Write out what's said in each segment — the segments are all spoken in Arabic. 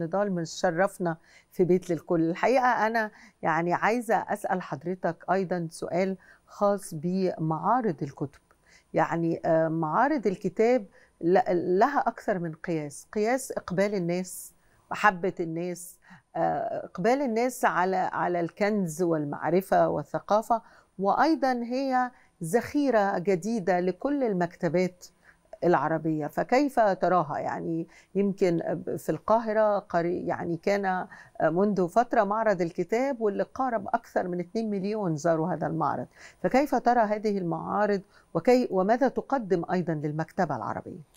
نضال من شرفنا في بيت للكل الحقيقة أنا يعني عايزة أسأل حضرتك أيضا سؤال خاص بمعارض الكتب يعني آه، معارض الكتاب لها أكثر من قياس قياس إقبال الناس محبة الناس آه، إقبال الناس على على الكنز والمعرفة والثقافة وأيضا هي ذخيرة جديدة لكل المكتبات العربية فكيف تراها يعني يمكن في القاهرة يعني كان منذ فترة معرض الكتاب واللي قارب أكثر من 2 مليون زاروا هذا المعرض فكيف ترى هذه المعارض وكي وماذا تقدم أيضا للمكتبة العربية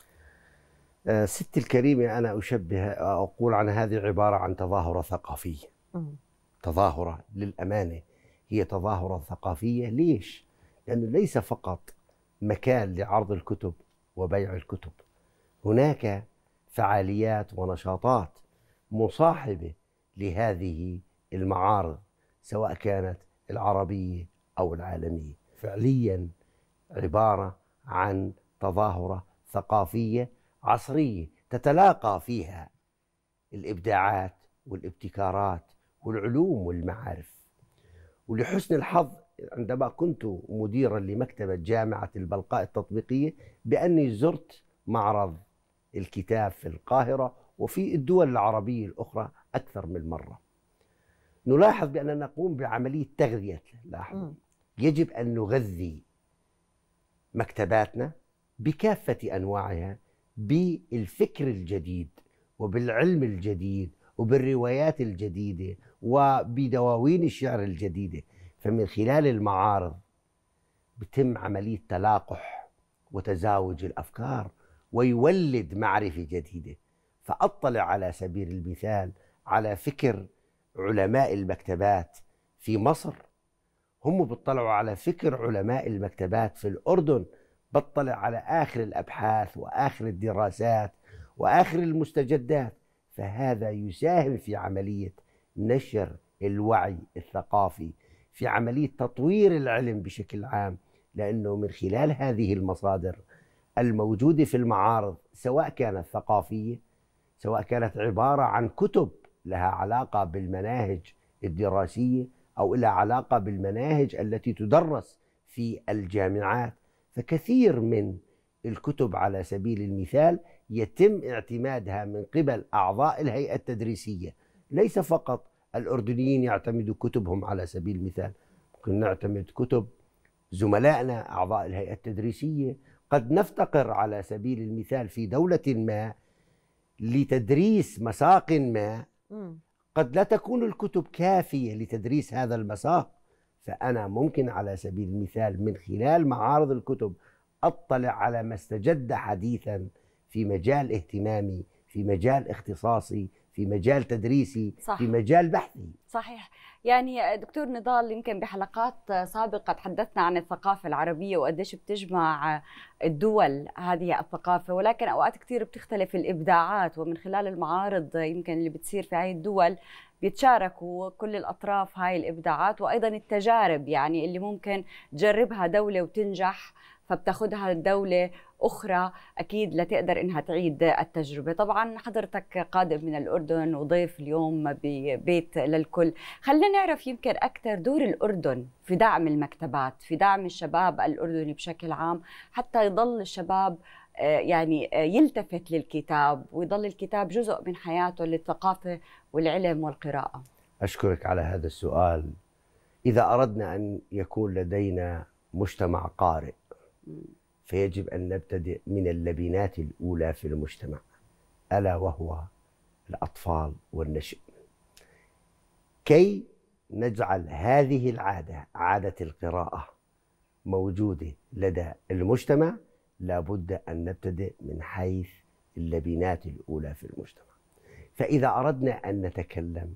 آه، ست الكريمة أنا أشبه أقول عن هذه عبارة عن تظاهرة ثقافية تظاهرة للأمانة هي تظاهرة ثقافية ليش؟ لأنه ليس فقط مكان لعرض الكتب وبيع الكتب هناك فعاليات ونشاطات مصاحبه لهذه المعارض سواء كانت العربيه او العالميه فعليا عباره عن تظاهره ثقافيه عصريه تتلاقى فيها الابداعات والابتكارات والعلوم والمعارف ولحسن الحظ عندما كنت مديرا لمكتبة جامعة البلقاء التطبيقية بأني زرت معرض الكتاب في القاهرة وفي الدول العربية الأخرى أكثر من مرة نلاحظ بأننا نقوم بعملية تغذية لاحظ يجب أن نغذي مكتباتنا بكافة أنواعها بالفكر الجديد وبالعلم الجديد وبالروايات الجديدة وبدواوين الشعر الجديدة فمن خلال المعارض بتم عملية تلاقح وتزاوج الأفكار ويولد معرفة جديدة فأطلع على سبيل المثال على فكر علماء المكتبات في مصر هم بيطلعوا على فكر علماء المكتبات في الأردن بطلع على آخر الأبحاث وآخر الدراسات وآخر المستجدات فهذا يساهم في عملية نشر الوعي الثقافي في عمليه تطوير العلم بشكل عام لانه من خلال هذه المصادر الموجوده في المعارض سواء كانت ثقافيه سواء كانت عباره عن كتب لها علاقه بالمناهج الدراسيه او لها علاقه بالمناهج التي تدرس في الجامعات فكثير من الكتب على سبيل المثال يتم اعتمادها من قبل اعضاء الهيئه التدريسيه ليس فقط الأردنيين يعتمدوا كتبهم على سبيل المثال ممكن نعتمد كتب زملائنا أعضاء الهيئة التدريسية قد نفتقر على سبيل المثال في دولة ما لتدريس مساق ما قد لا تكون الكتب كافية لتدريس هذا المساق فأنا ممكن على سبيل المثال من خلال معارض الكتب أطلع على ما استجد حديثا في مجال اهتمامي في مجال اختصاصي في مجال تدريسي صح. في مجال بحثي صحيح يعني دكتور نضال يمكن بحلقات سابقه تحدثنا عن الثقافه العربيه وقديش بتجمع الدول هذه الثقافه ولكن اوقات كثير بتختلف الابداعات ومن خلال المعارض يمكن اللي بتصير في هاي الدول بيتشاركوا كل الاطراف هاي الابداعات وايضا التجارب يعني اللي ممكن تجربها دوله وتنجح فبتاخذها الدولة أخرى أكيد لتقدر إنها تعيد التجربة طبعا حضرتك قادم من الأردن وضيف اليوم ببيت للكل خلينا نعرف يمكن أكثر دور الأردن في دعم المكتبات في دعم الشباب الأردني بشكل عام حتى يضل الشباب آه، يعني آه، يلتفت للكتاب ويضل الكتاب جزء من حياته للثقافة والعلم والقراءة أشكرك على هذا السؤال إذا أردنا أن يكون لدينا مجتمع قارئ فيجب أن نبتدئ من اللبنات الأولى في المجتمع ألا وهو الأطفال والنشء كي نجعل هذه العادة عادة القراءة موجودة لدى المجتمع لابد أن نبتدئ من حيث اللبنات الأولى في المجتمع فإذا أردنا أن نتكلم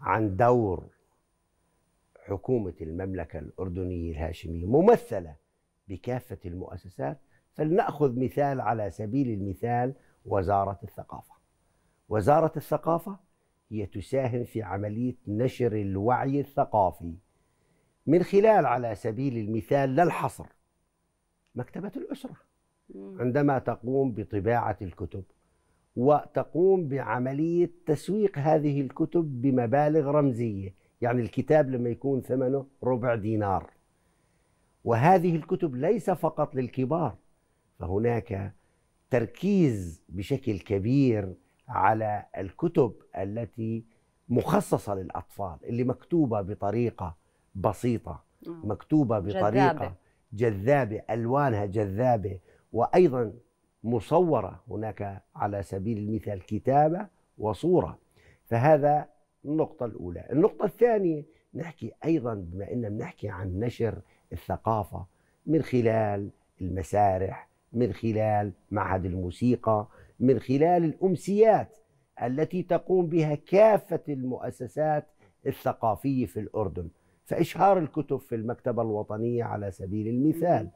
عن دور حكومة المملكة الأردنية الهاشمية ممثلة بكافة المؤسسات فلنأخذ مثال على سبيل المثال وزارة الثقافة وزارة الثقافة هي تساهم في عملية نشر الوعي الثقافي من خلال على سبيل المثال لا الحصر مكتبة الأسرة عندما تقوم بطباعة الكتب وتقوم بعملية تسويق هذه الكتب بمبالغ رمزية يعني الكتاب لما يكون ثمنه ربع دينار وهذه الكتب ليس فقط للكبار فهناك تركيز بشكل كبير على الكتب التي مخصصه للاطفال اللي مكتوبه بطريقه بسيطه نعم. مكتوبه بطريقه جذابه, جذابة الوانها جذابه وايضا مصوره هناك على سبيل المثال كتابه وصوره فهذا النقطه الاولى النقطه الثانيه نحكي ايضا بما اننا بنحكي عن نشر الثقافه من خلال المسارح من خلال معهد الموسيقى من خلال الامسيات التي تقوم بها كافه المؤسسات الثقافيه في الاردن فاشهار الكتب في المكتبه الوطنيه على سبيل المثال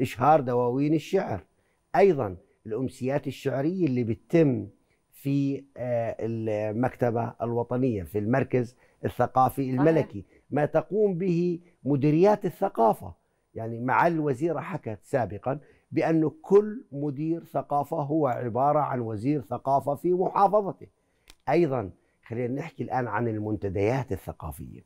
اشهار دواوين الشعر ايضا الامسيات الشعريه اللي بتتم في آه، المكتبه الوطنيه في المركز الثقافي الملكي ما تقوم به مديريات الثقافة يعني مع الوزيرة حكت سابقا بأن كل مدير ثقافة هو عبارة عن وزير ثقافة في محافظته أيضا خلينا نحكي الآن عن المنتديات الثقافية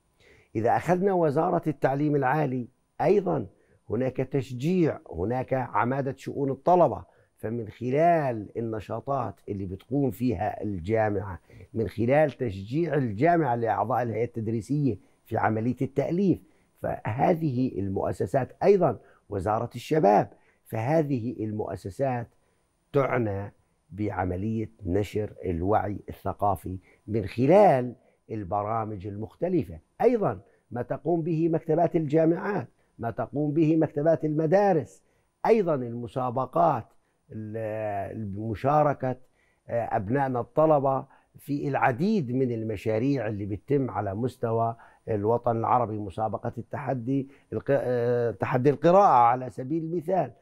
إذا أخذنا وزارة التعليم العالي أيضا هناك تشجيع هناك عمادة شؤون الطلبة فمن خلال النشاطات اللي بتقوم فيها الجامعة من خلال تشجيع الجامعة لأعضاء الهيئة التدريسية في عملية التأليف فهذه المؤسسات أيضا وزارة الشباب فهذه المؤسسات تعنى بعملية نشر الوعي الثقافي من خلال البرامج المختلفة أيضا ما تقوم به مكتبات الجامعات ما تقوم به مكتبات المدارس أيضا المسابقات مشاركه آه، ابنائنا الطلبه في العديد من المشاريع اللي بتتم على مستوى الوطن العربي مسابقه التحدي التحدي آه، القراءه على سبيل المثال